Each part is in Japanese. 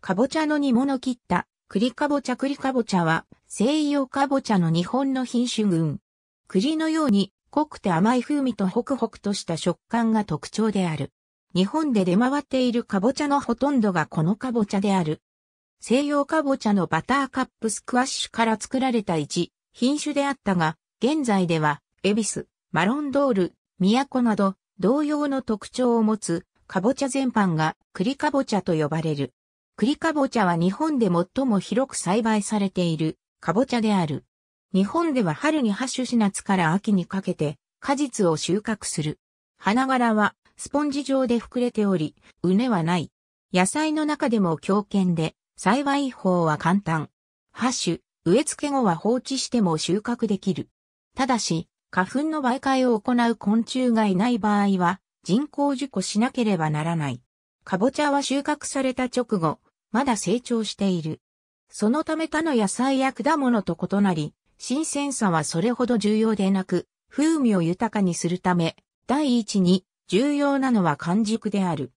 かぼちゃの煮物切った、栗かぼちゃ栗かぼちゃは、西洋かぼちゃの日本の品種群。栗のように、濃くて甘い風味とホクホクとした食感が特徴である。日本で出回っているかぼちゃのほとんどがこのかぼちゃである。西洋かぼちゃのバターカップスクワッシュから作られた一品種であったが、現在では、エビス、マロンドール、都など、同様の特徴を持つ、かぼちゃ全般が栗かぼちゃと呼ばれる。栗かぼちゃは日本で最も広く栽培されているかぼちゃである。日本では春に発種し夏から秋にかけて果実を収穫する。花柄はスポンジ状で膨れており、畝はない。野菜の中でも強健で、栽培法は簡単。シ種、植え付け後は放置しても収穫できる。ただし、花粉の媒介を行う昆虫がいない場合は、人工受粉しなければならない。かぼちゃは収穫された直後、まだ成長している。そのため他の野菜や果物と異なり、新鮮さはそれほど重要でなく、風味を豊かにするため、第一に重要なのは完熟である。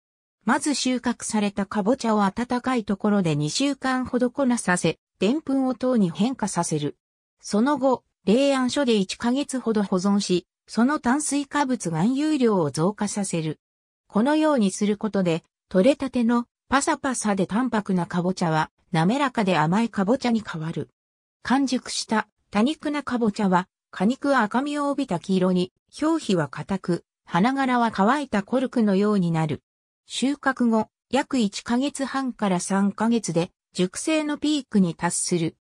まず収穫されたかぼちゃを暖かいところで2週間ほど粉させ、でんぷんを糖に変化させる。その後、冷暗所で1ヶ月ほど保存し、その炭水化物含有量を増加させる。このようにすることで、取れたてのパサパサで淡白なカボチャは、滑らかで甘いかぼちゃに変わる。完熟した多肉なカボチャは、果肉赤みを帯びた黄色に、表皮は硬く、花柄は乾いたコルクのようになる。収穫後、約1ヶ月半から3ヶ月で、熟成のピークに達する。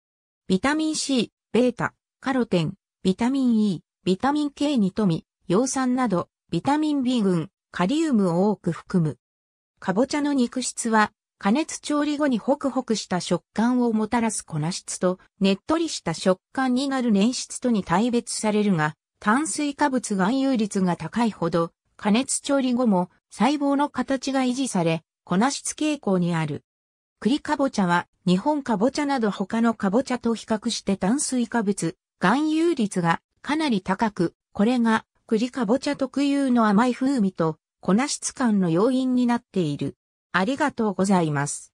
ビタミン C、ベータ、カロテン、ビタミン E、ビタミン K に富み、葉酸など、ビタミン B 群、カリウムを多く含む。かぼちゃの肉質は、加熱調理後にホクホクした食感をもたらす粉質と、ねっとりした食感になる粘質とに対別されるが、炭水化物含有率が高いほど、加熱調理後も細胞の形が維持され、粉質傾向にある。栗かぼちゃは日本かぼちゃなど他のかぼちゃと比較して炭水化物、含有率がかなり高く、これが栗かぼちゃ特有の甘い風味とこなし感の要因になっている。ありがとうございます。